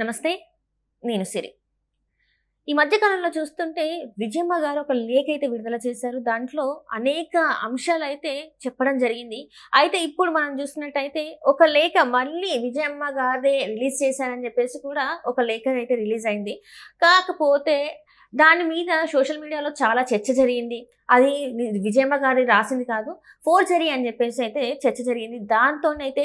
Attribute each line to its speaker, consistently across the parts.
Speaker 1: నమస్తే నేను సిరి ఈ మధ్యకాలంలో చూస్తుంటే విజయమ్మ గారు ఒక లేఖ అయితే విడుదల చేశారు దాంట్లో అనేక అంశాలు అయితే చెప్పడం జరిగింది అయితే ఇప్పుడు మనం చూసినట్టయితే ఒక లేఖ మళ్ళీ విజయమ్మ గారే రిలీజ్ చేశారని చెప్పేసి కూడా ఒక లేఖ అయితే రిలీజ్ అయింది కాకపోతే దాని మీద సోషల్ మీడియాలో చాలా చర్చ జరిగింది అది విజయమ్మ గారి రాసింది కాదు ఫోర్జరీ అని చెప్పేసి అయితే చర్చ జరిగింది దాంతోనైతే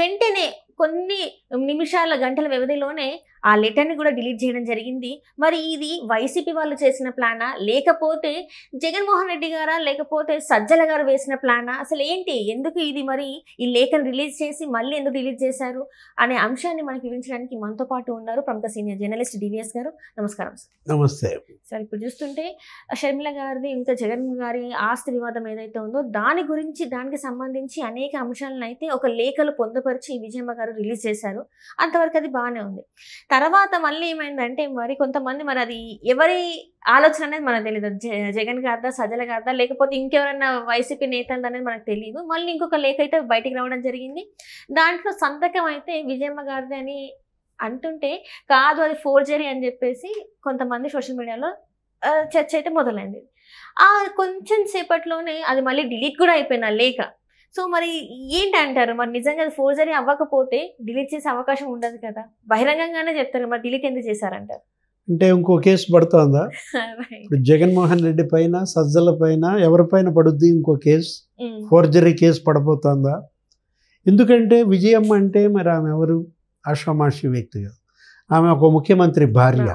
Speaker 1: వెంటనే కొన్ని నిమిషాల గంటల వ్యవధిలోనే ఆ లెటర్ని కూడా డిలీట్ చేయడం జరిగింది మరి ఇది వైసీపీ వాళ్ళు చేసిన ప్లానా లేకపోతే జగన్మోహన్ రెడ్డి గారా లేకపోతే సజ్జల గారు వేసిన ప్లానా అసలు ఏంటి ఎందుకు ఇది మరి ఈ లేఖను రిలీజ్ చేసి మళ్ళీ ఎందుకు రిలీజ్ చేశారు అనే అంశాన్ని మనకి వివరించడానికి మనతో పాటు ఉన్నారు ప్రముఖ సీనియర్ జర్నలిస్ట్ డివిఎస్ గారు నమస్కారం సార్ నమస్తే సార్ ఇప్పుడు చూస్తుంటే షర్మిల గారిది ఇంకా జగన్ గారి ఆస్తి వివాదం ఏదైతే ఉందో దాని గురించి దానికి సంబంధించి అనేక అంశాలను అయితే ఒక లేఖలు పొందపరిచి విజయమ్మ గారు గారు రిలీజ్ చేశారు అంతవరకు అది బాగానే ఉంది తర్వాత మళ్ళీ ఏమైందంటే మరి కొంతమంది మరి అది ఎవరి ఆలోచన అనేది మనకు తెలియదు జగన్ గారిదా సజల గారిదా లేకపోతే ఇంకెవరన్నా వైసీపీ నేత అనేది మనకు తెలియదు మళ్ళీ ఇంకొక లేఖ అయితే బయటికి రావడం జరిగింది దాంట్లో సంతకం అయితే విజయమ్మ గారిది అని అంటుంటే కాదు అది ఫోర్జరీ అని చెప్పేసి కొంతమంది సోషల్ మీడియాలో చర్చ అయితే మొదలైంది ఆ కొంచెం సేపట్లోనే అది మళ్ళీ డిలీట్ కూడా అయిపోయిన లేఖ సో మరి ఏంటంటారు మరి నిజంగా ఫోర్జరీ అవ్వకపోతే డిలీట్ చేసే అవకాశం ఉండదు కదా బహిరంగంగానే చెప్తారు మరి డిలీట్ ఎందుకు చేశారంటారు
Speaker 2: అంటే ఇంకో కేసు పడుతుందా ఇప్పుడు జగన్మోహన్ రెడ్డి పైన సజ్జల పైన ఎవరిపైన పడుద్ది ఇంకో కేసు ఫోర్జరీ కేసు పడబోతుందా ఎందుకంటే విజయమ్మ అంటే మరి ఆమె ఎవరు అశ్వమాషి వ్యక్తి కాదు ఆమె ఒక ముఖ్యమంత్రి భార్య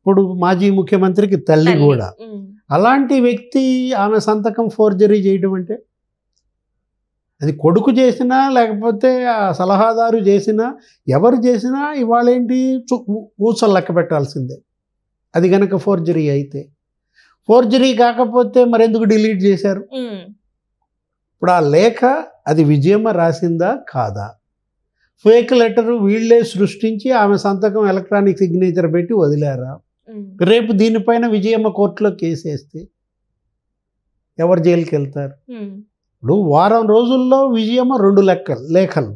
Speaker 2: ఇప్పుడు మాజీ ముఖ్యమంత్రికి తల్లి కూడా అలాంటి వ్యక్తి ఆమె సంతకం ఫోర్జరీ చేయడం అంటే అది కొడుకు చేసినా లేకపోతే ఆ సలహాదారు చేసినా ఎవరు చేసినా ఇవాళేంటి ఊసలు లెక్క పెట్టాల్సిందే అది కనుక ఫోర్జరీ అయితే ఫోర్జరీ కాకపోతే మరెందుకు డిలీట్ చేశారు ఇప్పుడు ఆ లేఖ అది విజయమ్మ రాసిందా కాదా ఫేక్ లెటరు వీళ్ళే సృష్టించి ఆమె సంతకం ఎలక్ట్రానిక్ సిగ్నేచర్ పెట్టి వదిలారా రేపు దీనిపైన విజయమ్మ కోర్టులో కేసు వేస్తే ఎవరు జైలుకి వెళ్తారు ఇప్పుడు వారం రోజుల్లో విజయమ్మ రెండు లెక్కలు లేఖలు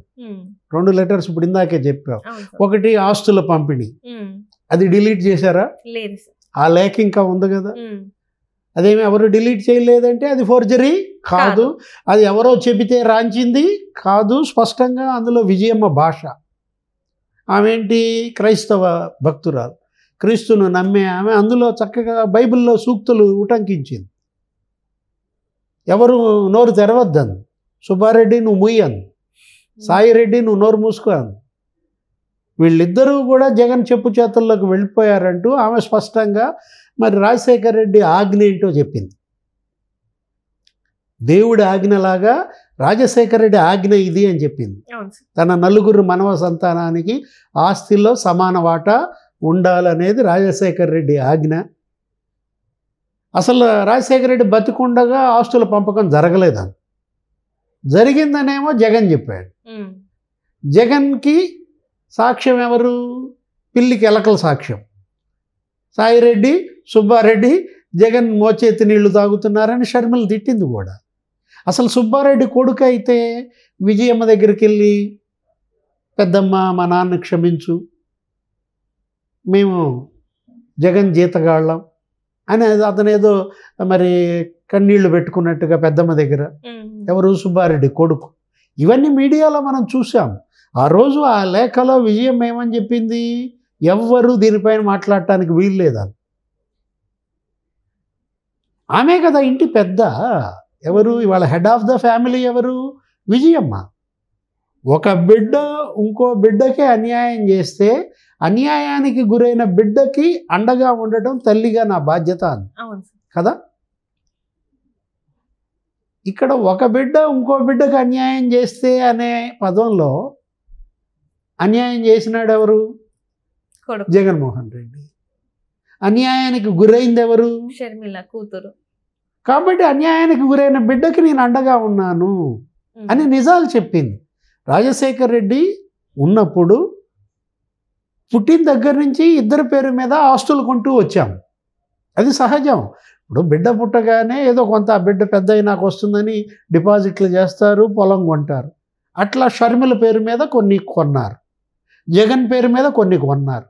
Speaker 2: రెండు లెటర్స్ ఇప్పుడు ఇందాకే చెప్పావు ఒకటి ఆస్తుల పంపిణీ అది డిలీట్ చేశారా ఆ లేఖ ఇంకా ఉంది కదా అదేమి ఎవరు డిలీట్ చేయలేదంటే అది ఫోర్జరీ కాదు అది ఎవరో చెబితే రాంచింది కాదు స్పష్టంగా అందులో విజయమ్మ భాష ఆమెంటి క్రైస్తవ భక్తురాలు క్రీస్తును నమ్మే ఆమె అందులో చక్కగా బైబిల్లో సూక్తులు ఉటంకించింది ఎవరు నోరు తెరవద్దని సుబ్బారెడ్డి నువ్వు ముయ్యను సాయిరెడ్డి నువ్వు నోరు మూసుకోను వీళ్ళిద్దరూ కూడా జగన్ చెప్పు చేతుల్లోకి వెళ్ళిపోయారంటూ ఆమె స్పష్టంగా మరి రాజశేఖర రెడ్డి ఆజ్ఞ ఏంటో చెప్పింది దేవుడి ఆజ్ఞలాగా రాజశేఖర రెడ్డి ఆజ్ఞ ఇది అని చెప్పింది తన నలుగురు మనవ సంతానానికి ఆస్తిలో సమాన వాటా ఉండాలనేది రాజశేఖర రెడ్డి ఆజ్ఞ అసలు రాజశేఖర రెడ్డి బతికుండగా ఆస్తుల పంపకం జరగలేదని జరిగిందనేమో జగన్ చెప్పాడు జగన్కి సాక్ష్యం ఎవరు పిల్లికి ఎలకల సాక్ష్యం సాయిరెడ్డి సుబ్బారెడ్డి జగన్ మోచేతి నీళ్లు తాగుతున్నారని షర్మిలు తిట్టింది కూడా అసలు సుబ్బారెడ్డి కొడుకు అయితే విజయమ్మ దగ్గరికి వెళ్ళి పెద్దమ్మ మా నాన్న క్షమించు మేము జగన్ జీతగాళ్ళం అని అతను ఏదో మరి కన్నీళ్లు పెట్టుకున్నట్టుగా పెద్దమ్మ దగ్గర ఎవరు సుబ్బారెడ్డి కొడుకు ఇవన్నీ మీడియాలో మనం చూసాం ఆ రోజు ఆ లేఖలో విజయం ఏమని చెప్పింది ఎవ్వరూ దీనిపైన మాట్లాడటానికి వీలు అని ఆమె కదా ఇంటి పెద్ద ఎవరు ఇవాళ హెడ్ ఆఫ్ ద ఫ్యామిలీ ఎవరు విజయమ్మ ఒక బిడ్డ ఇంకో బిడ్డకే అన్యాయం చేస్తే అన్యాయానికి గురైన బిడ్డకి అండగా ఉండటం తల్లిగా నా బాధ్యత అని కదా ఇక్కడ ఒక బిడ్డ ఇంకో బిడ్డకు అన్యాయం చేస్తే అనే పదంలో అన్యాయం చేసినాడు ఎవరు జగన్మోహన్ రెడ్డి అన్యాయానికి గురైంది ఎవరు
Speaker 1: షర్మిల కూతురు
Speaker 2: కాబట్టి అన్యాయానికి గురైన బిడ్డకి నేను అండగా ఉన్నాను అని నిజాలు చెప్పింది రాజశేఖర్ రెడ్డి ఉన్నప్పుడు పుట్టిన దగ్గర నుంచి ఇద్దరి పేరు మీద ఆస్తులు కొంటూ వచ్చాం అది సహజం ఇప్పుడు బిడ్డ పుట్టగానే ఏదో కొంత ఆ బిడ్డ పెద్ద నాకు వస్తుందని డిపాజిట్లు చేస్తారు పొలం కొంటారు అట్లా షర్మిల పేరు మీద కొన్ని కొన్నారు జగన్ పేరు మీద కొన్ని కొన్నారు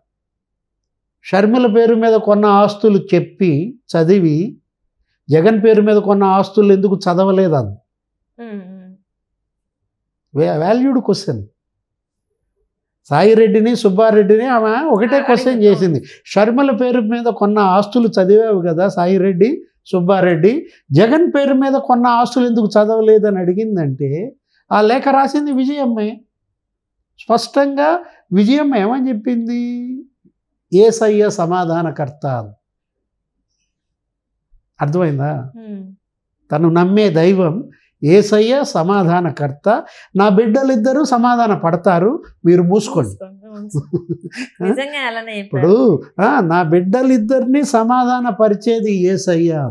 Speaker 2: షర్మిల పేరు మీద కొన్న ఆస్తులు చెప్పి చదివి జగన్ పేరు మీద కొన్న ఆస్తులు ఎందుకు చదవలేదు అది వాల్యూడ్ క్వశ్చన్ సాయిరెడ్డిని సుబ్బారెడ్డిని ఆమె ఒకటే క్వశ్చన్ చేసింది షర్మల పేరు మీద కొన్న ఆస్తులు చదివావు కదా సాయిరెడ్డి సుబ్బారెడ్డి జగన్ పేరు మీద కొన్న ఆస్తులు ఎందుకు చదవలేదని అడిగిందంటే ఆ లేఖ రాసింది విజయమ్మే స్పష్టంగా విజయం ఏమని చెప్పింది ఏసయ్య సమాధానకర్త అర్థమైందా తను నమ్మే దైవం ఏసయ్య సమాధానకర్త నా బిడ్డలిద్దరూ సమాధాన పడతారు మీరు మూసుకోండి ఇప్పుడు నా బిడ్డలిద్దరిని సమాధాన పరిచేది ఏసయ్య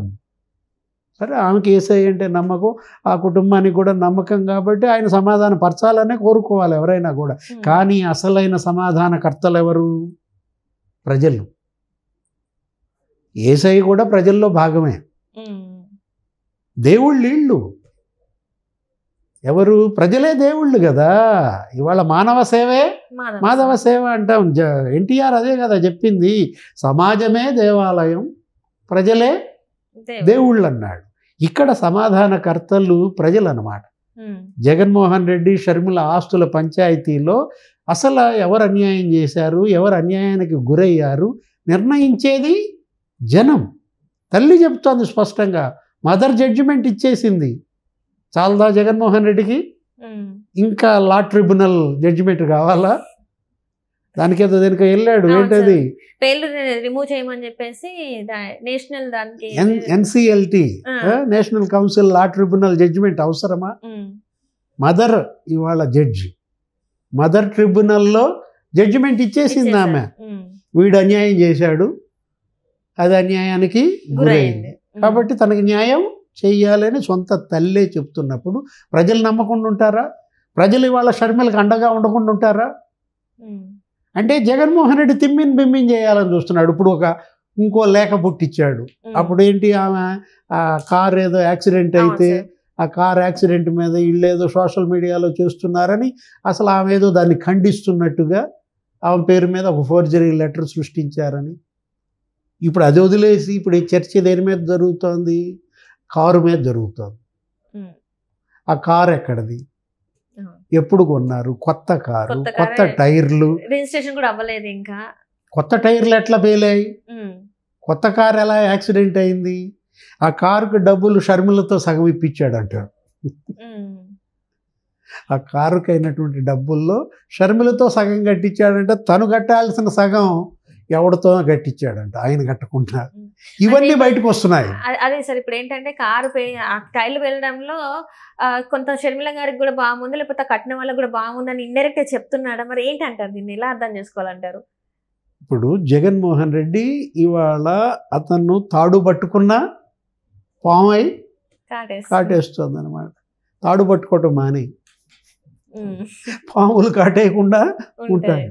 Speaker 2: సరే ఆమెకి ఏసయ్య అంటే నమ్మకం ఆ కుటుంబానికి కూడా నమ్మకం కాబట్టి ఆయన సమాధాన పరచాలనే కోరుకోవాలి ఎవరైనా కూడా కానీ అసలైన సమాధానకర్తలు ఎవరు ప్రజలు ఏసయ్య కూడా ప్రజల్లో భాగమే దేవుళ్ళు ఎవరు ప్రజలే దేవుళ్ళు కదా ఇవాళ మానవ సేవే మాధవ సేవ అంటాం ఎన్టీఆర్ అదే కదా చెప్పింది సమాజమే దేవాలయం ప్రజలే దేవుళ్ళు అన్నాడు ఇక్కడ సమాధానకర్తలు ప్రజలు అనమాట జగన్మోహన్ రెడ్డి షర్మిల ఆస్తుల పంచాయతీలో అసలు ఎవరు అన్యాయం చేశారు ఎవరు అన్యాయానికి గురయ్యారు నిర్ణయించేది జనం తల్లి చెప్తోంది స్పష్టంగా మదర్ జడ్జిమెంట్ ఇచ్చేసింది చాలదా జగన్మోహన్ రెడ్డికి ఇంకా లా ట్రిబ్యునల్ జడ్జిమెంట్ కావాలా దానికేదో దీనికి వెళ్ళాడు ఏంటది
Speaker 1: రిమూవ్ చేయమని చెప్పేసి నేషనల్ దానికి
Speaker 2: NCLT national council law tribunal judgement అవసరమా మదర్ ఇవాళ జడ్జి మదర్ ట్రిబ్యునల్లో జడ్జిమెంట్ ఇచ్చేసింది ఆమె వీడు అన్యాయం చేశాడు అది అన్యాయానికి గురైంది కాబట్టి తనకి న్యాయం చేయాలని సొంత తల్లే చెప్తున్నప్పుడు ప్రజలు నమ్మకుండా ఉంటారా ప్రజలు ఇవాళ షర్మిలకు అండగా ఉండకుండా ఉంటారా అంటే జగన్మోహన్ రెడ్డి తిమ్మిని బిమ్మిని చేయాలని చూస్తున్నాడు ఇప్పుడు ఒక ఇంకో లేఖ పుట్టించాడు అప్పుడు ఏంటి ఆమె ఆ కార్ ఏదో యాక్సిడెంట్ అయితే ఆ కార్ యాక్సిడెంట్ మీద ఇళ్ళు ఏదో సోషల్ మీడియాలో చేస్తున్నారని అసలు ఆమె ఏదో దాన్ని ఖండిస్తున్నట్టుగా ఆమె పేరు మీద ఒక ఫోర్జరీ లెటర్ సృష్టించారని ఇప్పుడు అది వదిలేసి ఇప్పుడు ఈ చర్చ దేని మీద జరుగుతోంది కారు మీద జరుగుతుంది ఆ కారు ఎక్కడిది ఎప్పుడు కొన్నారు కొత్త కారు కొత్త టైర్లు
Speaker 1: రిజిస్ట్రేషన్ కూడా అవ్వలేదు ఇంకా
Speaker 2: కొత్త టైర్లు ఎట్లా పేలాయి కొత్త కారు ఎలా యాక్సిడెంట్ అయింది ఆ కారుకు డబ్బులు షర్మిలతో సగం ఇప్పించాడు అంటాడు ఆ కారుకు అయినటువంటి డబ్బుల్లో షర్మిలతో సగం కట్టించాడంటే తను కట్టాల్సిన సగం ఎవరితో కట్టించాడంట ఆయన కట్టకుండా ఇవన్నీ బయటకు వస్తున్నాయి
Speaker 1: అదే సార్ ఇప్పుడు ఏంటంటే కారు టైర్లు వెళ్ళడంలో కొంత షర్మిల గారికి కూడా బాగుంది లేకపోతే కట్టిన వాళ్ళకి కూడా బాగుందని ఇండైరెక్ట్ గా చెప్తున్నాడు మరి ఏంటంటారు దీన్ని ఎలా అర్థం చేసుకోవాలంటారు
Speaker 2: ఇప్పుడు జగన్మోహన్ రెడ్డి ఇవాళ అతను తాడు పట్టుకున్నా పామై
Speaker 3: కాటేస్తుంది
Speaker 2: అనమాట తాడు పట్టుకోవటం మానే
Speaker 3: పాములు కాటేయకుండా ఉంటాయి